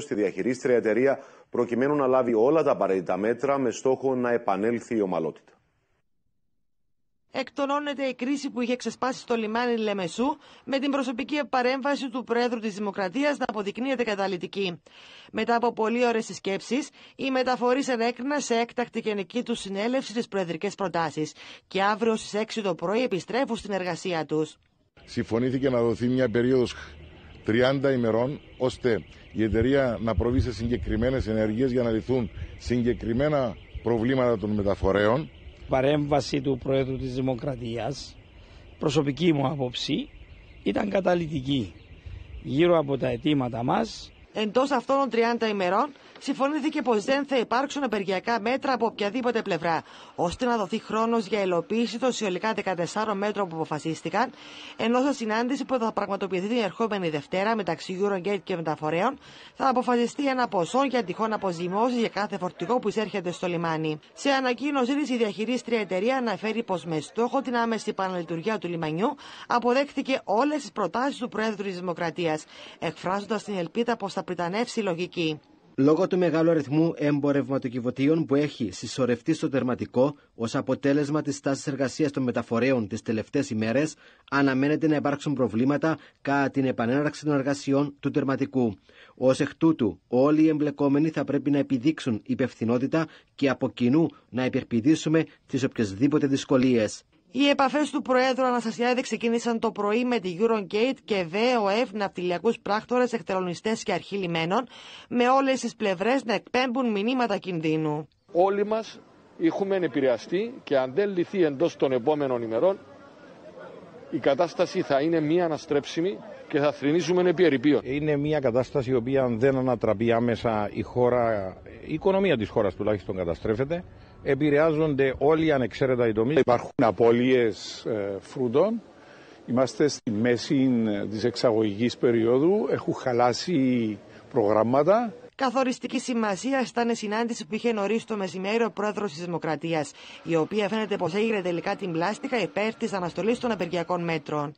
στη διαχειρίστρια εταιρεία προκειμένου να λάβει όλα τα απαραίτητα μέτρα με στόχο να επανέλθει η ομαλότητα. Εκτονώνεται η κρίση που είχε ξεσπάσει στο λιμάνι Λεμεσού με την προσωπική παρέμβαση του Προέδρου της Δημοκρατίας να αποδεικνύεται καταλητική. Μετά από πολλοί ώρες συσκέψεις, οι μεταφορείς ενέκριναν σε έκτακτη νική τους συνέλευση τις προεδρικές προτάσεις και αύριο στις 6 το πρωί επιστρέφουν στην εργασία τους. Συμφωνήθηκε να δοθεί μια περίοδος 30 ημερών, ώστε η εταιρεία να προβεί σε συγκεκριμένες ενεργείε για να λυθούν συγκεκριμένα προβλήματα των μεταφορέων. Παρέμβαση του Προέδρου της Δημοκρατίας, προσωπική μου άποψη, ήταν καταλητική γύρω από τα αιτήματα μας Εντός αυτών των 30 ημερών, συμφωνήθηκε πως δεν θα υπάρξουν απεργιακά μέτρα από οποιαδήποτε πλευρά, ώστε να δοθεί χρόνος για υλοποίηση των συνολικά 14 μέτρων που αποφασίστηκαν, ενώ σε συνάντηση που θα πραγματοποιηθεί την ερχόμενη Δευτέρα μεταξύ Eurogate και Μεταφορέων, θα αποφασιστεί ένα ποσό για τυχόν αποζημιώσει για κάθε φορτηγό που εισέρχεται στο λιμάνι. Σε ανακοίνωσή της, η διαχειρίστρια εταιρεία αναφέρει πως με στόχο την άμεση επαναλειτουργία του λιμανιού αποδέχθηκε όλες τις προτάσεις του Προέδρου της Δημοκρατίας, εκφράζοντας την ελπίδα πως Λόγω του μεγάλου αριθμού εμπορευματοκιβωτίων που έχει συσσωρευτεί στο τερματικό ως αποτέλεσμα της τάσης εργασίας των μεταφορέων τις τελευταίες ημέρες, αναμένεται να υπάρξουν προβλήματα κατά την επανέναρξη των εργασιών του τερματικού. Ως εκ τούτου, όλοι οι εμπλεκόμενοι θα πρέπει να επιδείξουν υπευθυνότητα και από κοινού να υπερπηδήσουμε τις οποιασδήποτε δυσκολίες. Οι επαφές του Προέδρου Αναστασιάδη ξεκίνησαν το πρωί με τη Eurogate και ΔΕΟΕΦ ναυτιλιακούς πράκτορες, εκτελονιστές και αρχή λιμένων, με όλες τις πλευρές να εκπέμπουν μηνύματα κινδύνου. Όλοι μας έχουμε επηρεαστεί και αν δεν λυθεί εντός των επόμενων ημερών, η κατάσταση θα είναι μη αναστρέψιμη και θα επί Είναι μια κατάσταση η οποία δεν ανατραπεί άμεσα η χώρα, η οικονομία της χώρας τουλάχιστον καταστρέφεται. Επηρεάζονται όλοι ανεξαίρετα οι τομείς. Υπάρχουν απώλειες ε, φρούτων. Είμαστε στη μέση ε, της εξαγωγής περίοδου. Έχουν χαλάσει προγράμματα. Καθοριστική σημασία ήταν η συνάντηση που είχε νωρίς το μεσημέρι ο πρόεδρος της Δημοκρατίας, η οποία φαίνεται πως έγινε τελικά την πλάστικα υπέρ της αναστολής των απεργιακών μέτρων.